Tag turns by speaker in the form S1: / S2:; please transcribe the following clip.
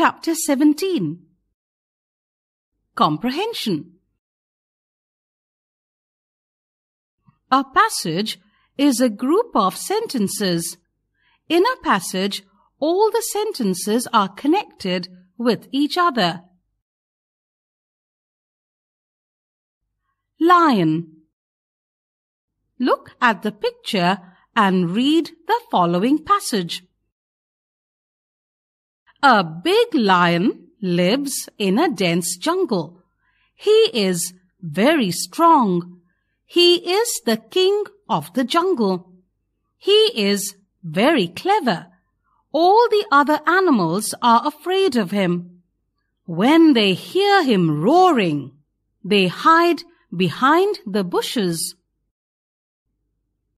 S1: Chapter 17 Comprehension
S2: A passage is a group of sentences. In a passage, all the sentences are connected with each other.
S1: Lion Look at the picture
S2: and read the following passage. A big lion lives in a dense jungle. He is very strong. He is the king of the jungle. He is very clever. All the other animals are afraid of him. When they hear him roaring, they hide behind the bushes.